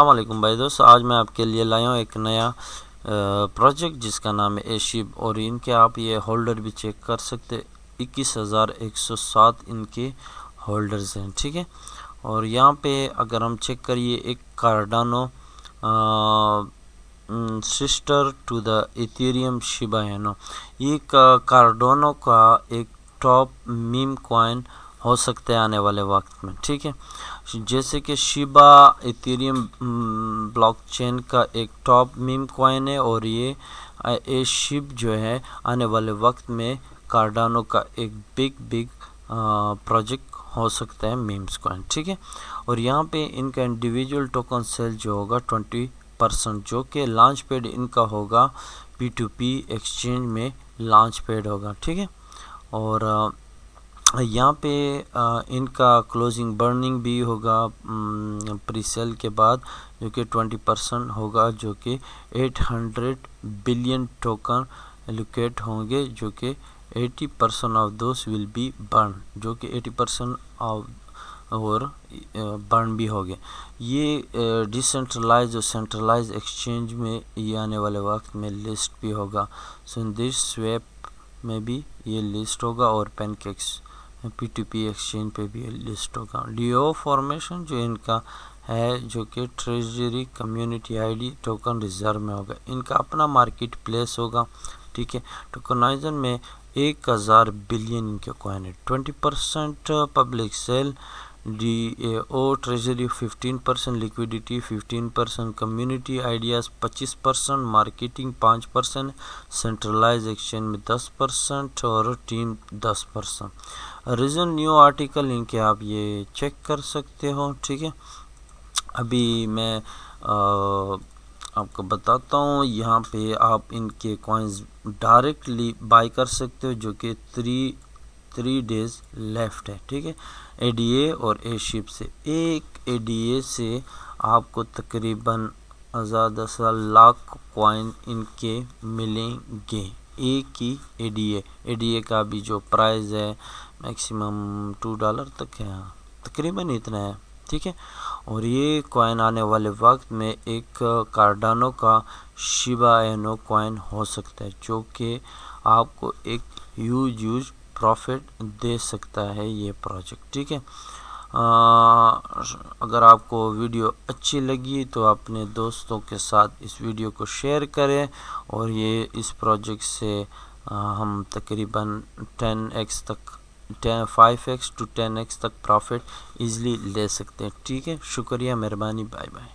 असलम भाई दोस्त आज मैं आपके लिए लाया हूँ एक नया प्रोजेक्ट जिसका नाम है एशिप और इनके आप ये होल्डर भी चेक कर सकते इक्कीस हज़ार एक सौ सात इनके होल्डर्स हैं ठीक है और यहाँ पे अगर हम चेक करिए एक Cardano sister to the Ethereum शिबानो ये कार्डोनो का एक टॉप मीम कॉइन हो सकते हैं आने वाले वक्त में ठीक है जैसे कि शिबा इथेरियम ब्लॉकचेन का एक टॉप मीम कॉइन है और ये ए शिप जो है आने वाले वक्त में कार्डानो का एक बिग बिग प्रोजेक्ट हो सकता है मीम्स कॉइन ठीक है और यहाँ पे इनका इंडिविजुअल टोकन सेल जो होगा ट्वेंटी परसेंट जो कि लॉन्च पेड इनका होगा पी टू पी एक्सचेंज में लॉन्च पेड होगा ठीक है और हाँ, यहाँ पे इनका क्लोजिंग बर्निंग भी होगा प्री सेल के बाद जो कि 20 परसेंट होगा जो कि 800 बिलियन टोकन एलोकेट होंगे जो कि 80 percent of those will be burn जो कि 80 परसेंट ऑफ और बर्न भी हो गए ये डिसेंट्रलाइज और सेंट्रलाइज एक्सचेंज में ये आने वाले वक्त में लिस्ट भी होगा सो इन दिस स्वेप में भी ये लिस्ट होगा और pancakes P two P exchange पे भी लिस्ट होगा डीओ फॉर्मेशन जो इनका है जो कि treasury community ID token reserve में होगा इनका अपना मार्केट प्लेस होगा ठीक है टोकनाइजन में एक हज़ार बिलियन इनके कॉइन है twenty percent public sale D O treasury fifteen percent liquidity fifteen percent community ideas पच्चीस परसेंट मार्केटिंग पाँच परसेंट सेंट्रलाइज एक्सचेंज में दस परसेंट और टीम दस परसेंट रीज़न न्यू आर्टिकल इनके आप ये चेक कर सकते हो ठीक है अभी मैं आ, आपको बताता हूँ यहाँ पे आप इनके कॉइन्स डायरेक्टली बाई कर सकते हो जो कि थ्री थ्री डेज लेफ्ट है ठीक है एडीए और ए शिप से एक एडीए से आपको तकरीबन हज़ार दस लाख कॉइन इनके मिलेंगे एक ही एडीए एडीए का भी जो प्राइस है मैक्सिमम टू डॉलर तक है हाँ तकरीबन इतना है ठीक है और ये कॉइन आने वाले वक्त में एक कार्डानो का शिबा एनो कॉइन हो सकता है जो कि आपको एक यूज यूज प्रॉफिट दे सकता है ये प्रोजेक्ट ठीक है अगर आपको वीडियो अच्छी लगी तो अपने दोस्तों के साथ इस वीडियो को शेयर करें और ये इस प्रोजेक्ट से हम तकरीबन 10x तक ten five X to ten X तक प्रॉफिट ईज़िली ले सकते हैं ठीक है शुक्रिया मेहरबानी बाय बाय